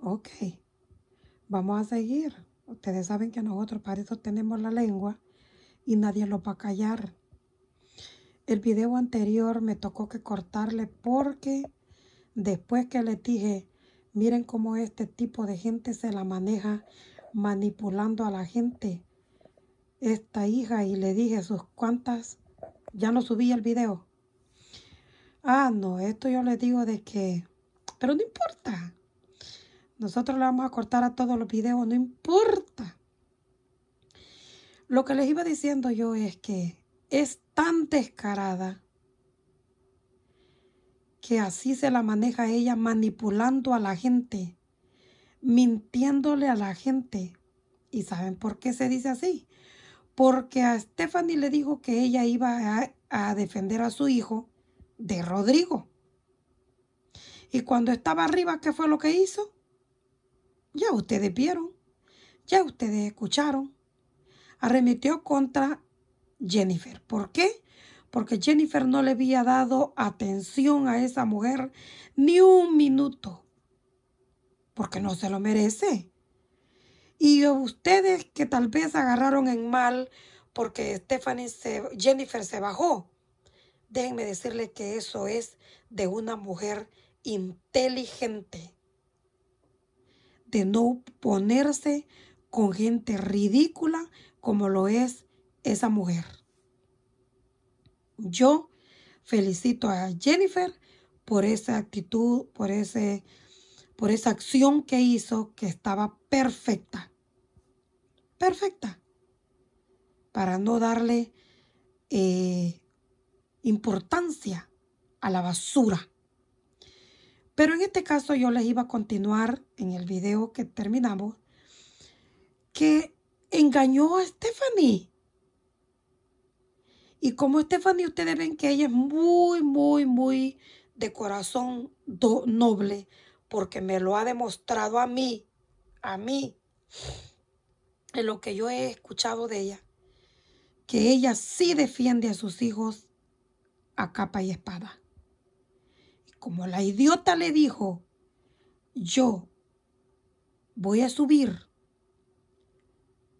Ok, vamos a seguir. Ustedes saben que nosotros para eso tenemos la lengua y nadie lo va a callar. El video anterior me tocó que cortarle porque después que les dije, miren cómo este tipo de gente se la maneja manipulando a la gente. Esta hija y le dije sus cuantas, ya no subí el video. Ah, no, esto yo le digo de que, pero no importa. Nosotros le vamos a cortar a todos los videos, no importa. Lo que les iba diciendo yo es que es tan descarada que así se la maneja ella manipulando a la gente, mintiéndole a la gente. ¿Y saben por qué se dice así? Porque a Stephanie le dijo que ella iba a, a defender a su hijo de Rodrigo. Y cuando estaba arriba, ¿qué fue lo que hizo? Ya ustedes vieron, ya ustedes escucharon. Arremetió contra Jennifer. ¿Por qué? Porque Jennifer no le había dado atención a esa mujer ni un minuto. Porque no se lo merece. Y ustedes que tal vez agarraron en mal porque Stephanie se, Jennifer se bajó. Déjenme decirles que eso es de una mujer inteligente de no ponerse con gente ridícula como lo es esa mujer. Yo felicito a Jennifer por esa actitud, por, ese, por esa acción que hizo que estaba perfecta. Perfecta. Para no darle eh, importancia a la basura pero en este caso yo les iba a continuar en el video que terminamos, que engañó a Stephanie. Y como Stephanie, ustedes ven que ella es muy, muy, muy de corazón noble, porque me lo ha demostrado a mí, a mí, en lo que yo he escuchado de ella, que ella sí defiende a sus hijos a capa y espada como la idiota le dijo, yo voy a subir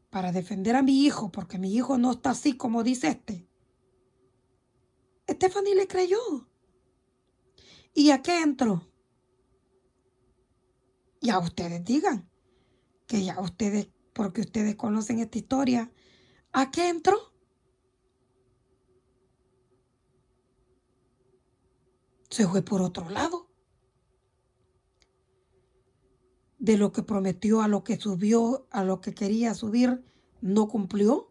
para defender a mi hijo, porque mi hijo no está así como dice este. Stephanie le creyó. ¿Y a qué entró? Ya ustedes digan, que ya ustedes, porque ustedes conocen esta historia, ¿a qué entró? se fue por otro lado. De lo que prometió a lo que subió, a lo que quería subir, no cumplió.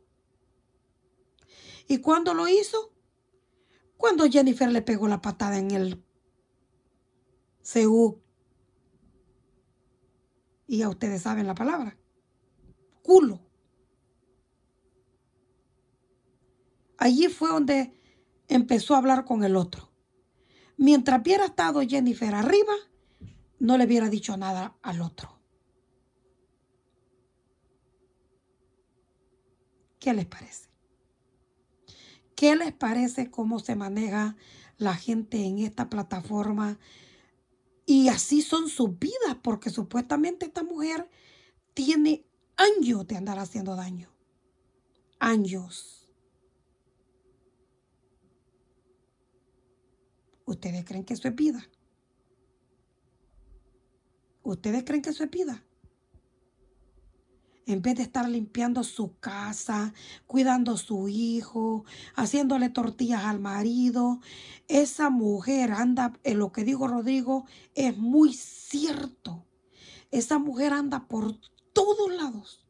¿Y cuándo lo hizo? Cuando Jennifer le pegó la patada en el CU. Y a ustedes saben la palabra. Culo. Allí fue donde empezó a hablar con el otro. Mientras hubiera estado Jennifer arriba, no le hubiera dicho nada al otro. ¿Qué les parece? ¿Qué les parece cómo se maneja la gente en esta plataforma? Y así son sus vidas, porque supuestamente esta mujer tiene años de andar haciendo daño. Años. ¿Ustedes creen que eso es vida? ¿Ustedes creen que eso es vida? En vez de estar limpiando su casa, cuidando a su hijo, haciéndole tortillas al marido, esa mujer anda, en eh, lo que digo Rodrigo, es muy cierto. Esa mujer anda por todos lados.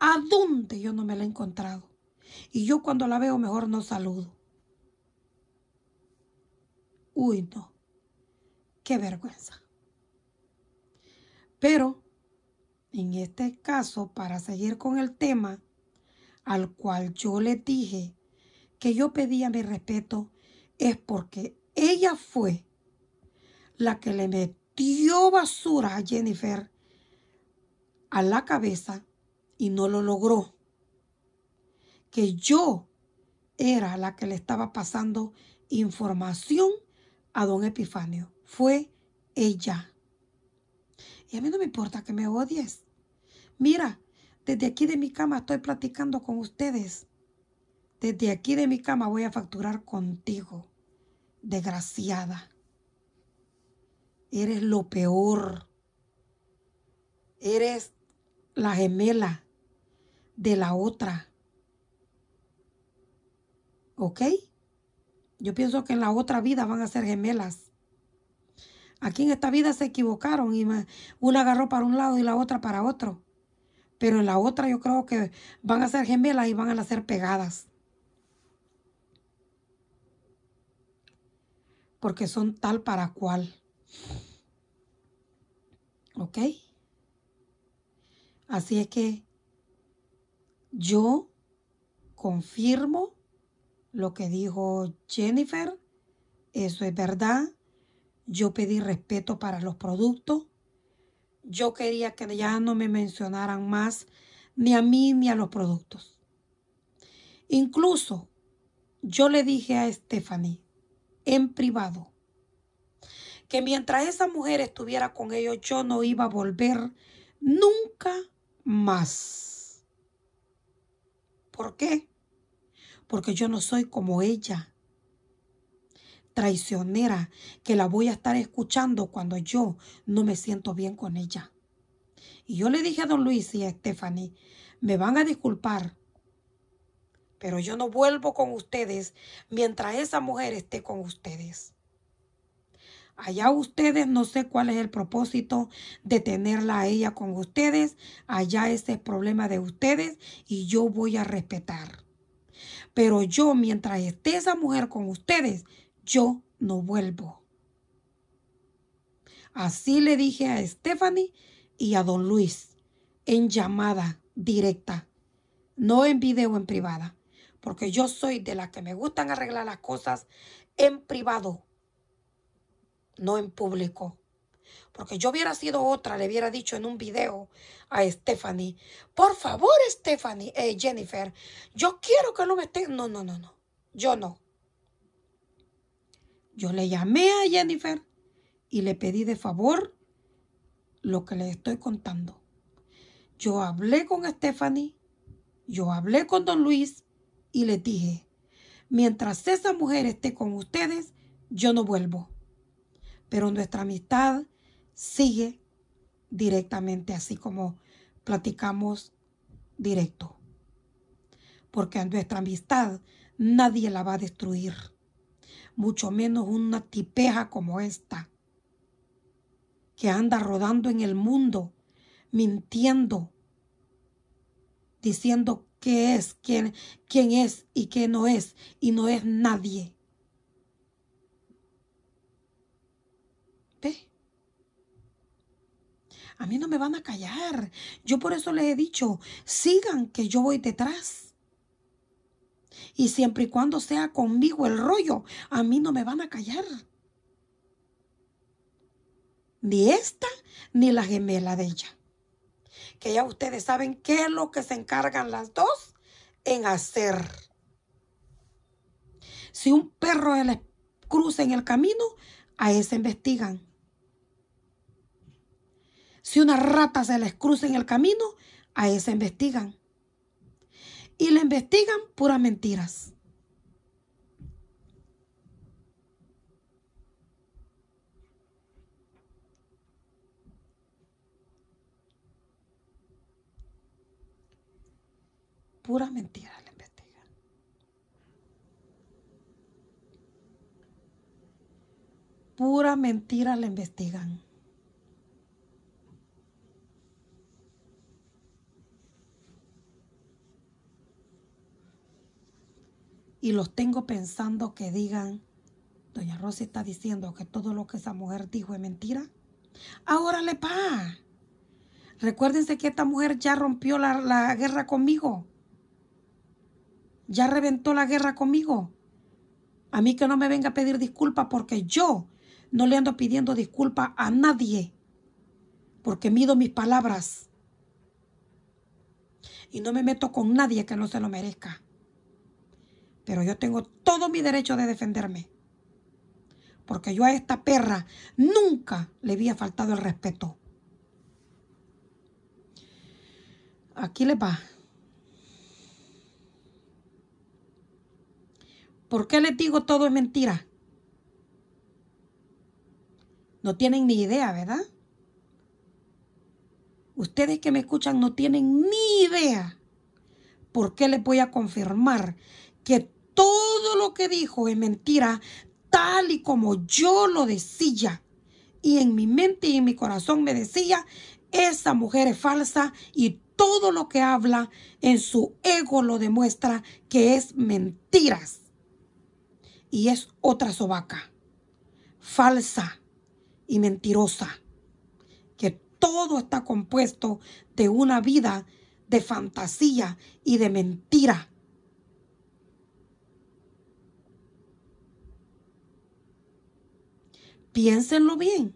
¿A dónde yo no me la he encontrado? Y yo cuando la veo mejor no saludo. Uy, no. Qué vergüenza. Pero, en este caso, para seguir con el tema, al cual yo le dije que yo pedía mi respeto, es porque ella fue la que le metió basura a Jennifer a la cabeza y no lo logró que yo era la que le estaba pasando información a don Epifanio. Fue ella. Y a mí no me importa que me odies. Mira, desde aquí de mi cama estoy platicando con ustedes. Desde aquí de mi cama voy a facturar contigo. Desgraciada. Eres lo peor. Eres la gemela de la otra. ¿Ok? Yo pienso que en la otra vida van a ser gemelas. Aquí en esta vida se equivocaron y una agarró para un lado y la otra para otro. Pero en la otra yo creo que van a ser gemelas y van a ser pegadas. Porque son tal para cual. ¿Ok? Así es que yo confirmo lo que dijo Jennifer, eso es verdad. Yo pedí respeto para los productos. Yo quería que ya no me mencionaran más ni a mí ni a los productos. Incluso yo le dije a Stephanie en privado que mientras esa mujer estuviera con ellos yo no iba a volver nunca más. ¿Por qué? porque yo no soy como ella, traicionera, que la voy a estar escuchando cuando yo no me siento bien con ella. Y yo le dije a don Luis y a Stephanie, me van a disculpar, pero yo no vuelvo con ustedes mientras esa mujer esté con ustedes. Allá ustedes, no sé cuál es el propósito de tenerla a ella con ustedes. Allá ese es el problema de ustedes y yo voy a respetar. Pero yo, mientras esté esa mujer con ustedes, yo no vuelvo. Así le dije a Stephanie y a don Luis en llamada directa, no en video en privada, porque yo soy de las que me gustan arreglar las cosas en privado, no en público. Porque yo hubiera sido otra, le hubiera dicho en un video a Stephanie, por favor Stephanie, eh, Jennifer, yo quiero que no me estén... No, no, no, no, yo no. Yo le llamé a Jennifer y le pedí de favor lo que le estoy contando. Yo hablé con Stephanie, yo hablé con don Luis y le dije, mientras esa mujer esté con ustedes, yo no vuelvo. Pero nuestra amistad sigue directamente así como platicamos directo. Porque a nuestra amistad nadie la va a destruir, mucho menos una tipeja como esta, que anda rodando en el mundo, mintiendo, diciendo qué es, quién, quién es y qué no es, y no es nadie. a mí no me van a callar. Yo por eso les he dicho, sigan que yo voy detrás. Y siempre y cuando sea conmigo el rollo, a mí no me van a callar. Ni esta, ni la gemela de ella. Que ya ustedes saben qué es lo que se encargan las dos en hacer. Si un perro les cruza en el camino, a ese investigan. Si una rata se les cruza en el camino, a esa investigan. Y le investigan puras mentiras. Pura mentira le investigan. Pura mentira le investigan. y los tengo pensando que digan, doña Rosy está diciendo que todo lo que esa mujer dijo es mentira. Ahora le pa. Recuérdense que esta mujer ya rompió la, la guerra conmigo. Ya reventó la guerra conmigo. A mí que no me venga a pedir disculpas porque yo no le ando pidiendo disculpas a nadie. Porque mido mis palabras. Y no me meto con nadie que no se lo merezca. Pero yo tengo todo mi derecho de defenderme. Porque yo a esta perra nunca le había faltado el respeto. Aquí le va. ¿Por qué les digo todo es mentira? No tienen ni idea, ¿verdad? Ustedes que me escuchan no tienen ni idea por qué les voy a confirmar que todo lo que dijo es mentira, tal y como yo lo decía. Y en mi mente y en mi corazón me decía, esa mujer es falsa y todo lo que habla en su ego lo demuestra que es mentiras. Y es otra sobaca, falsa y mentirosa, que todo está compuesto de una vida de fantasía y de mentira piénsenlo bien.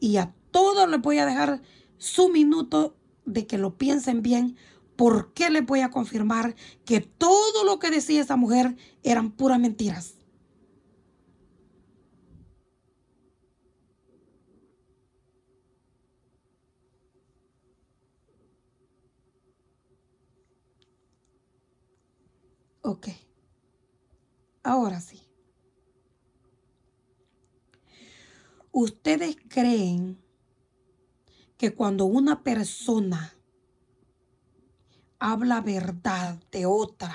Y a todos les voy a dejar su minuto de que lo piensen bien, porque les voy a confirmar que todo lo que decía esa mujer eran puras mentiras. Ok. Ahora sí. ¿Ustedes creen que cuando una persona habla verdad de otra,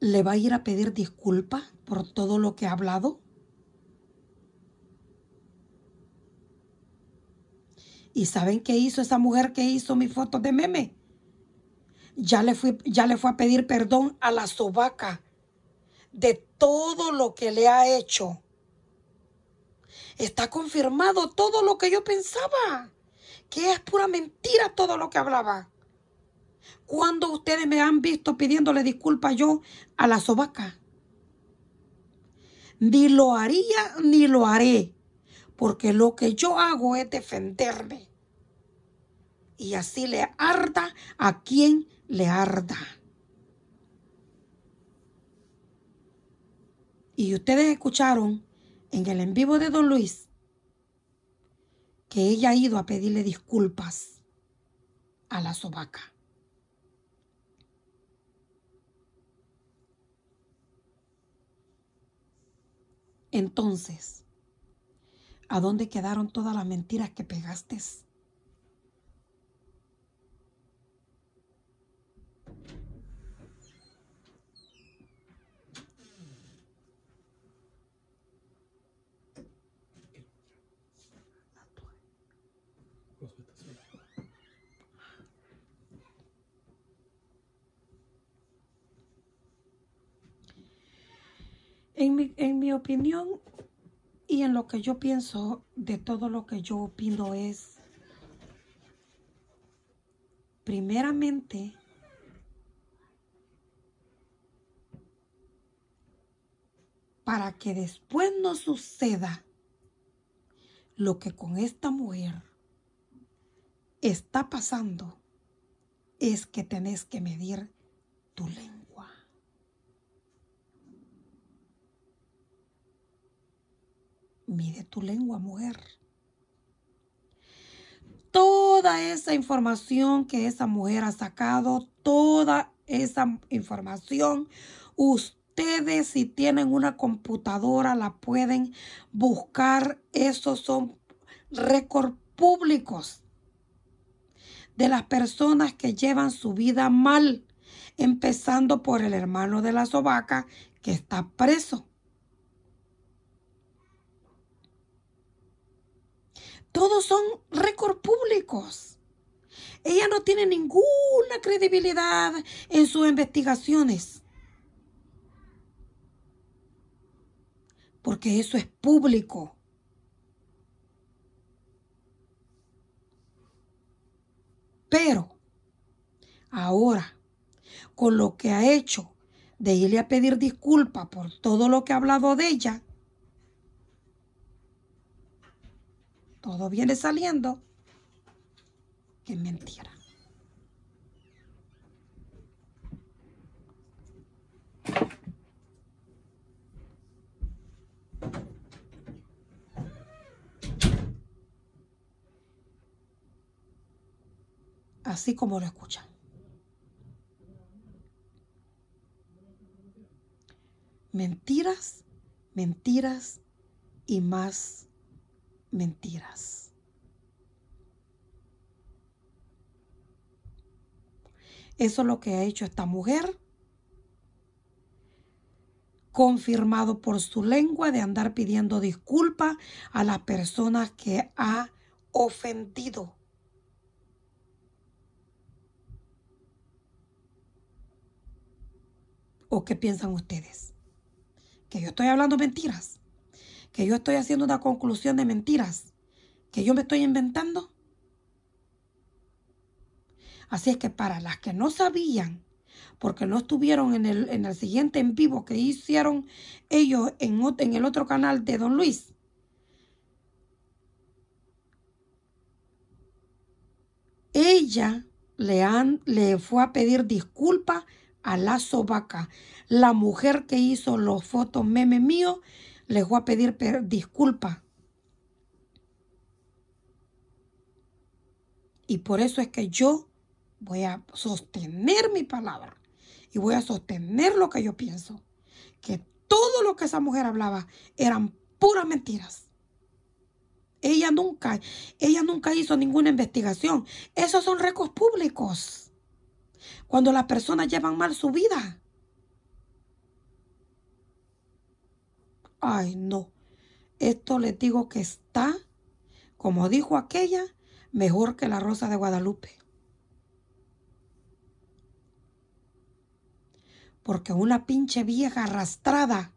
le va a ir a pedir disculpas por todo lo que ha hablado? ¿Y saben qué hizo esa mujer que hizo mis fotos de meme? Ya le, fui, ya le fue a pedir perdón a la sobaca de todo lo que le ha hecho. Está confirmado todo lo que yo pensaba, que es pura mentira todo lo que hablaba. Cuando ustedes me han visto pidiéndole disculpas yo a la sobaca? Ni lo haría ni lo haré, porque lo que yo hago es defenderme. Y así le arda a quien le arda. Y ustedes escucharon en el en vivo de Don Luis que ella ha ido a pedirle disculpas a la sobaca. Entonces, ¿a dónde quedaron todas las mentiras que pegaste? En mi, opinión y en lo que yo pienso de todo lo que yo opino es, primeramente, para que después no suceda lo que con esta mujer está pasando, es que tenés que medir tu lengua. Mide tu lengua, mujer. Toda esa información que esa mujer ha sacado, toda esa información, ustedes si tienen una computadora la pueden buscar. Esos son récords públicos de las personas que llevan su vida mal, empezando por el hermano de la sobaca que está preso. Todos son récord públicos. Ella no tiene ninguna credibilidad en sus investigaciones. Porque eso es público. Pero ahora, con lo que ha hecho de irle a pedir disculpas por todo lo que ha hablado de ella, todo viene saliendo, que mentira. Así como lo escuchan. Mentiras, mentiras y más mentiras. Eso es lo que ha hecho esta mujer, confirmado por su lengua de andar pidiendo disculpas a las personas que ha ofendido. ¿O qué piensan ustedes? ¿Que yo estoy hablando mentiras? que yo estoy haciendo una conclusión de mentiras, que yo me estoy inventando. Así es que para las que no sabían, porque no estuvieron en el, siguiente en vivo que hicieron ellos en, en el otro canal de Don Luis, ella le, le fue a pedir disculpas a la sobaca, la mujer que hizo los fotos meme míos les voy a pedir disculpas. Y por eso es que yo voy a sostener mi palabra y voy a sostener lo que yo pienso. Que todo lo que esa mujer hablaba eran puras mentiras. Ella nunca, ella nunca hizo ninguna investigación. Esos son recos públicos. Cuando las personas llevan mal su vida. Ay, no. Esto les digo que está, como dijo aquella, mejor que la rosa de Guadalupe. Porque una pinche vieja arrastrada